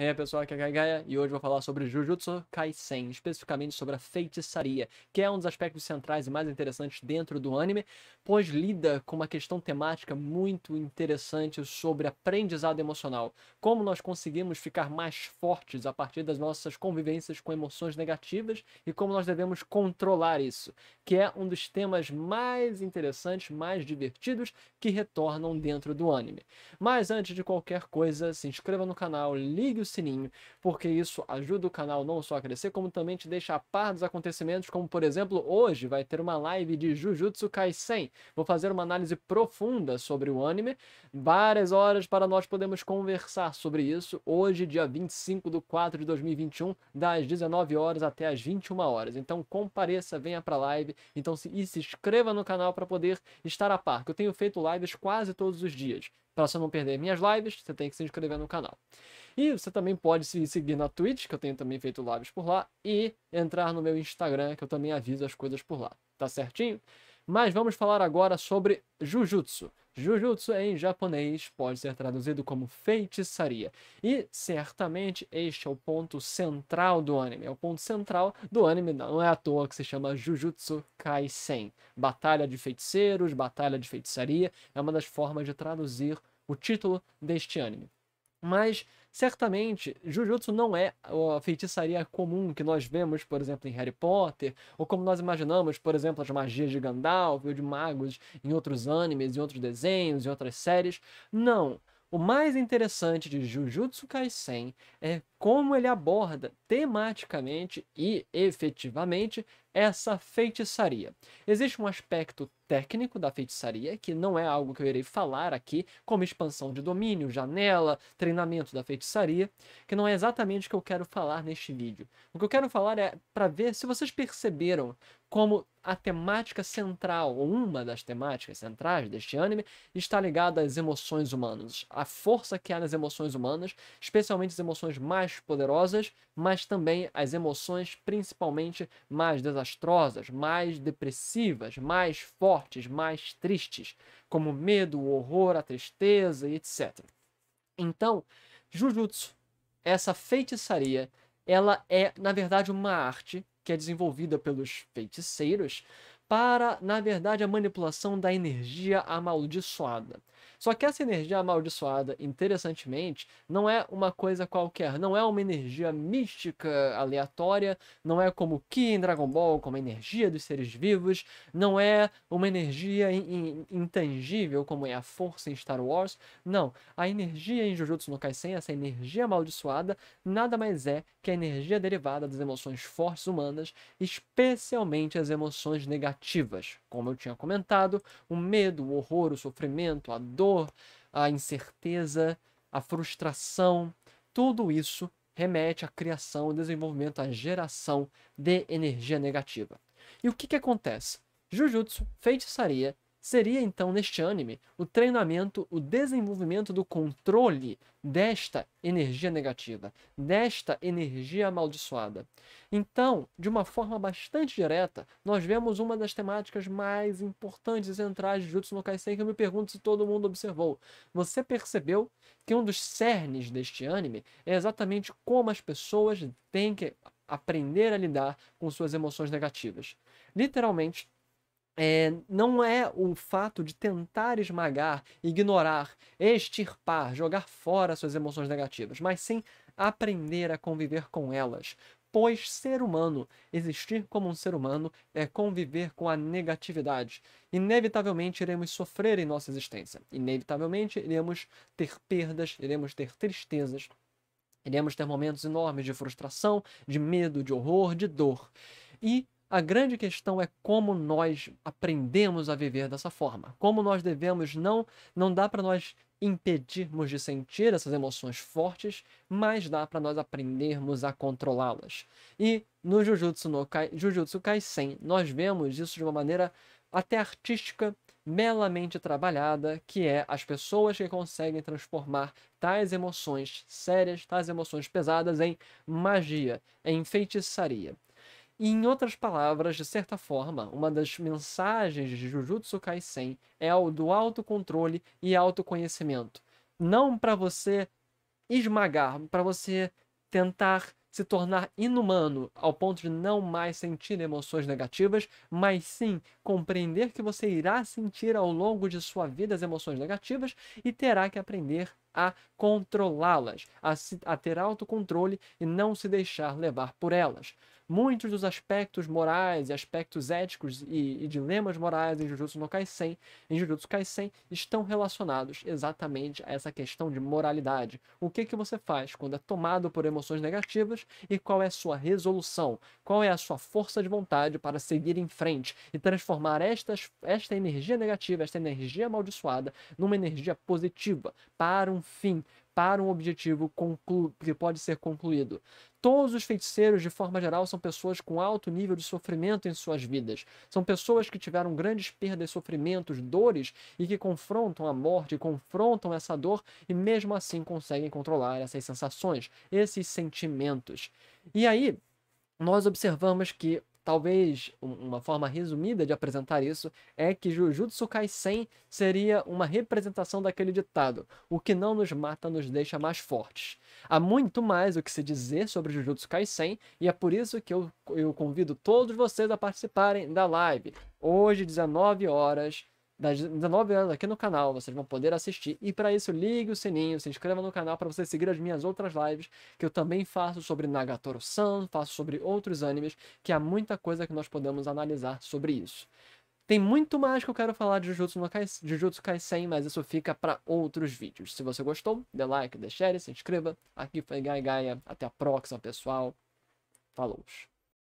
E é, aí pessoal, aqui é a Gaia e hoje vou falar sobre Jujutsu Kaisen, especificamente sobre a feitiçaria, que é um dos aspectos centrais e mais interessantes dentro do anime, pois lida com uma questão temática muito interessante sobre aprendizado emocional, como nós conseguimos ficar mais fortes a partir das nossas convivências com emoções negativas e como nós devemos controlar isso, que é um dos temas mais interessantes, mais divertidos que retornam dentro do anime. Mas antes de qualquer coisa, se inscreva no canal, ligue o sininho, porque isso ajuda o canal não só a crescer, como também te deixa a par dos acontecimentos, como por exemplo, hoje vai ter uma live de Jujutsu Kaisen. Vou fazer uma análise profunda sobre o anime, várias horas para nós podemos conversar sobre isso hoje, dia 25 de 4 de 2021, das 19 horas até as 21 horas. Então compareça, venha para a live, então se, e se inscreva no canal para poder estar a par, que eu tenho feito lives quase todos os dias. Para você não perder minhas lives, você tem que se inscrever no canal. E você também pode se seguir na Twitch, que eu tenho também feito lives por lá, e entrar no meu Instagram, que eu também aviso as coisas por lá. Tá certinho? Mas vamos falar agora sobre Jujutsu. Jujutsu em japonês pode ser traduzido como feitiçaria. E certamente este é o ponto central do anime. É o ponto central do anime, não é à toa que se chama Jujutsu Kaisen. Batalha de feiticeiros, batalha de feitiçaria, é uma das formas de traduzir o título deste anime. Mas, certamente, Jujutsu não é a feitiçaria comum que nós vemos, por exemplo, em Harry Potter, ou como nós imaginamos, por exemplo, as magias de Gandalf ou de magos em outros animes, em outros desenhos, em outras séries. Não. O mais interessante de Jujutsu Kaisen é como ele aborda tematicamente e efetivamente essa feitiçaria. Existe um aspecto técnico da feitiçaria, que não é algo que eu irei falar aqui, como expansão de domínio, janela, treinamento da feitiçaria, que não é exatamente o que eu quero falar neste vídeo. O que eu quero falar é para ver se vocês perceberam como a temática central, ou uma das temáticas centrais deste anime, está ligada às emoções humanas, à força que há nas emoções humanas, especialmente as emoções mais mais poderosas, mas também as emoções principalmente mais desastrosas, mais depressivas, mais fortes, mais tristes, como medo, o horror, a tristeza e etc. Então, Jujutsu, essa feitiçaria, ela é, na verdade, uma arte que é desenvolvida pelos feiticeiros para, na verdade, a manipulação da energia amaldiçoada. Só que essa energia amaldiçoada, interessantemente, não é uma coisa qualquer, não é uma energia mística aleatória, não é como Ki em Dragon Ball, como a energia dos seres vivos, não é uma energia in, in, intangível como é a força em Star Wars, não. A energia em Jujutsu no Kaisen, essa energia amaldiçoada, nada mais é que a energia derivada das emoções fortes humanas, especialmente as emoções negativas negativas, como eu tinha comentado, o medo, o horror, o sofrimento, a dor, a incerteza, a frustração, tudo isso remete à criação, ao desenvolvimento, à geração de energia negativa. E o que, que acontece? Jujutsu, feitiçaria, Seria então neste anime o treinamento, o desenvolvimento do controle desta energia negativa, desta energia amaldiçoada. Então, de uma forma bastante direta, nós vemos uma das temáticas mais importantes e centrais de Jutsu no Kaisen que eu me pergunto se todo mundo observou. Você percebeu que um dos cernes deste anime é exatamente como as pessoas têm que aprender a lidar com suas emoções negativas. Literalmente, é, não é o fato de tentar esmagar, ignorar, extirpar, jogar fora suas emoções negativas, mas sim aprender a conviver com elas. Pois ser humano, existir como um ser humano, é conviver com a negatividade. Inevitavelmente iremos sofrer em nossa existência. Inevitavelmente iremos ter perdas, iremos ter tristezas, iremos ter momentos enormes de frustração, de medo, de horror, de dor. E a grande questão é como nós aprendemos a viver dessa forma. Como nós devemos não não dá para nós impedirmos de sentir essas emoções fortes, mas dá para nós aprendermos a controlá-las. E no Jujutsu no Kai, Jujutsu Kaisen, nós vemos isso de uma maneira até artística, melamente trabalhada, que é as pessoas que conseguem transformar tais emoções sérias, tais emoções pesadas em magia, em feitiçaria. E em outras palavras, de certa forma, uma das mensagens de Jujutsu Kaisen é o do autocontrole e autoconhecimento. Não para você esmagar, para você tentar se tornar inumano ao ponto de não mais sentir emoções negativas, mas sim compreender que você irá sentir ao longo de sua vida as emoções negativas e terá que aprender a controlá-las, a, a, ter autocontrole e não se deixar levar por elas. Muitos dos aspectos morais e aspectos éticos e, e, dilemas morais em Jujutsu no Kaisen, em Jujutsu Kaisen, estão relacionados exatamente a essa questão de moralidade. O que que você faz quando é tomado por emoções negativas e qual é a sua resolução? Qual é a sua força de vontade para seguir em frente e transformar estas, esta energia negativa, esta energia amaldiçoada, numa energia positiva para um fim, para um objetivo que pode ser concluído. Todos os feiticeiros, de forma geral, são pessoas com alto nível de sofrimento em suas vidas. São pessoas que tiveram grandes perdas, sofrimentos, dores e que confrontam a morte, confrontam essa dor e mesmo assim conseguem controlar essas sensações, esses sentimentos. E aí, nós observamos que talvez uma forma resumida de apresentar isso é que Jujutsu Kaisen seria uma representação daquele ditado: o que não nos mata nos deixa mais fortes. Há muito mais o que se dizer sobre Jujutsu Kaisen e é por isso que eu, eu convido todos vocês a participarem da live. Hoje, 19 horas, das 19 anos aqui no canal, vocês vão poder assistir. E para isso, ligue o sininho, se inscreva no canal para você seguir as minhas outras lives, que eu também faço sobre Nagatoro-san, faço sobre outros animes, que há muita coisa que nós podemos analisar sobre isso. Tem muito mais que eu quero falar de Jujutsu, no Kai, Jujutsu Kaisen, mas isso fica para outros vídeos. Se você gostou, dê like, dê share, se inscreva. Aqui foi Gaia Gaia. Até a próxima, pessoal. Falou!